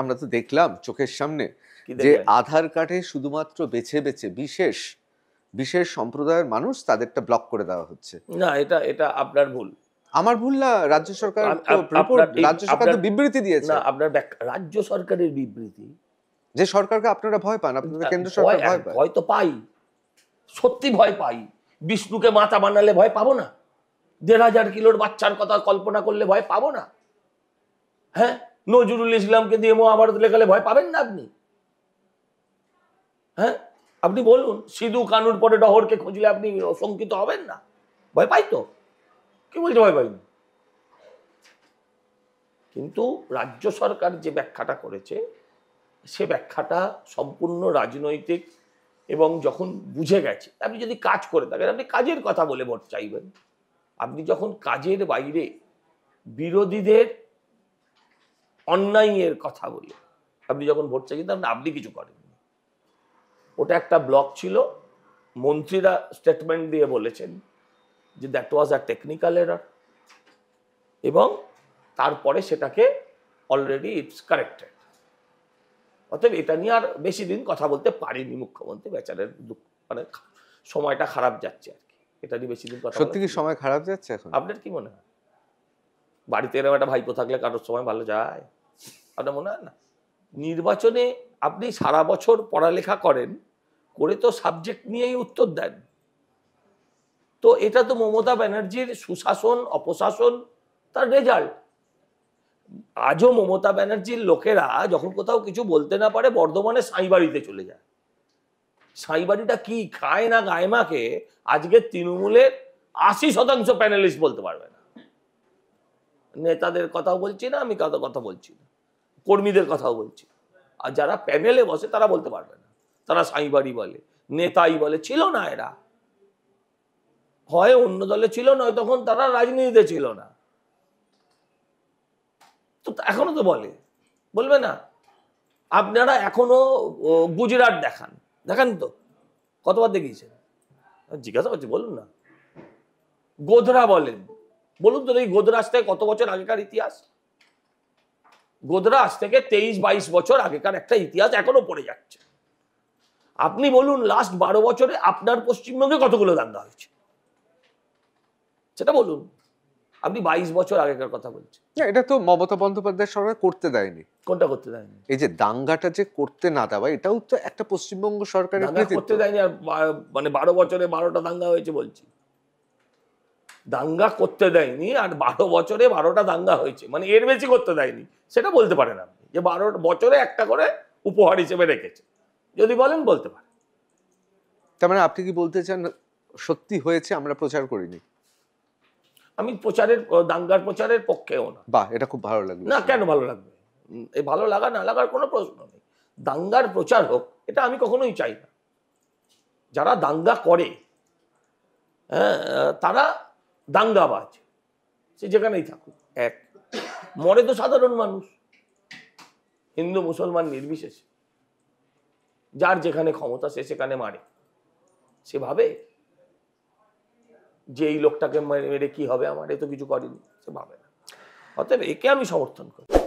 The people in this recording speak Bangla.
আমরা তো দেখলাম চোখের সামনে যে আধার কার্ডে শুধুমাত্র বেছে বেছে বিশেষ বিশেষ সম্প্রদায়ের মানুষ তাদেরটা ব্লক করে দেওয়া হচ্ছে না এটা এটা আপনার ভুল আমার ভুল না রাজ্য সরকার রাজ্য সরকার তো বিবৃতি দিয়েছে না আপনার রাজ্য সরকারের বিবৃতি যে সরকারকে আপনারা ভয় পান আপনাদের কেন্দ্র সরকার ভয় পায় ভয় তো পাই সত্যি ভয় পাই বিষ্ণুকে মাথা বানালে ভয় পাবো না দেড় হাজার কিলোর বাচ্চার কথা কল্পনা করলে ভয় পাবো না হ্যাঁ নজরুল ইসলামকে দিয়ে মহাভারত লেখালে ভয় পাবেন না আপনি হ্যাঁ আপনি বলুন সিধু কানুর পরে ডহরকে খুঁজলে আপনি শঙ্কিত হবেন না ভয় পাই তো কি বলছে ভয় পাইনি কিন্তু রাজ্য সরকার যে ব্যাখ্যাটা করেছে সে ব্যাখ্যাটা সম্পূর্ণ রাজনৈতিক এবং যখন বুঝে গেছে আপনি যদি কাজ করে থাকেন আপনি কাজের কথা বলে ভোট চাইবেন আপনি যখন কাজের বাইরে বিরোধীদের অন্যায়ের কথা বলে আপনি যখন ভোট চাইছেন তখন আপনি কিছু করেন ওটা একটা ব্লক ছিল মন্ত্রীরা স্টেটমেন্ট দিয়ে বলেছেন যে that was a technical error এবং তারপরে সেটাকে অলরেডি ইটস কারেক্টেড অতএব এটা নিয়ে আর বেশি দিন কথা বলতে পারিনি মুখ্যমন্ত্রী বেচারের দুঃখ মানে সময়টা খারাপ যাচ্ছে আর কি এটা নিয়ে বেশি দিন কথা সত্যি কি সময় খারাপ যাচ্ছে এখন আপনার কি মনে হয় বাড়িতে এরকম একটা ভাইপো থাকলে কারোর সময় ভালো যায় আপনার মনে হয় না নির্বাচনে আপনি সারা বছর পড়ালেখা করেন করে তো সাবজেক্ট নিয়েই উত্তর দেন তো এটা তো মমতা ব্যানার্জির সুশাসন অপশাসন তার রেজাল্ট আজও মমতা ব্যানার্জির লোকেরা যখন কোথাও কিছু বলতে না পারে বর্ধমানে সাঁইবাড়িতে চলে যায় সাঁইবাড়িটা কি খায় না গায়মাকে আজকে তৃণমূলের আশি শতাংশ প্যানেলিস্ট বলতে পারবে না নেতাদের কথাও বলছি না আমি কাউ কথা বলছি না কর্মীদের কথাও বলছি আর যারা প্যানেলে বসে তারা বলতে পারবে না তারা সাইবাড়ি বলে নেতাই বলে ছিল না এরা হয় অন্য দলে ছিল না তখন তারা রাজনীতিতে ছিল না তো এখনো তো বলে বলবে না আপনারা এখনো গুজরাট দেখান দেখান তো কতবার দেখিয়েছেন জিজ্ঞাসা করছি বলুন না গোধরা বলেন বলুন তো এই গোদরাজ থেকে কত বছর আগেকার ইতিহাস গোদরাজ থেকে তেইশ বাইশ বছর আগেকার একটা ইতিহাস এখনো পড়ে যাচ্ছে আপনি বলুন লাস্ট বারো বছরে আপনার পশ্চিমবঙ্গে কতগুলো দাঙ্গা হয়েছে সেটা বলুন আপনি বাইশ বছর আগেকার কথা বলছেন এটা তো মমতা বন্দ্যোপাধ্যায় সরকার করতে দেয়নি কোনটা করতে দেয়নি এই যে দাঙ্গাটা যে করতে না দেওয়া এটাও তো একটা পশ্চিমবঙ্গ সরকার করতে দেয়নি আর মানে বারো বছরে বারোটা দাঙ্গা হয়েছে বলছি দাঙ্গা করতে দেয়নি আর বারো বছরে বারোটা দাঙ্গা হয়েছে মানে এর বেশি করতে দেয়নি সেটা বলতে পারেন আপনি যে বারো বছরে একটা করে উপহার হিসেবে রেখেছে যদি বলেন বলতে পারেন তার মানে আপনি কি বলতে চান সত্যি হয়েছে আমরা প্রচার করিনি আমি প্রচারের দাঙ্গার প্রচারের পক্ষেও না বাহ এটা খুব ভালো লাগবে না কেন ভালো লাগবে এই ভালো লাগা না লাগার কোনো প্রশ্ন নেই দাঙ্গার প্রচার হোক এটা আমি কখনোই চাই না যারা দাঙ্গা করে হ্যাঁ তারা দাঙ্গাবাজ সে যেখানেই থাকুক এক মরে তো সাধারণ মানুষ হিন্দু মুসলমান নির্বিশেষে যার যেখানে ক্ষমতা সে সেখানে মারে সে ভাবে যে এই লোকটাকে মেরে কি হবে আমার এ তো কিছু করেনি সে ভাবে না অতএব একে আমি সমর্থন করি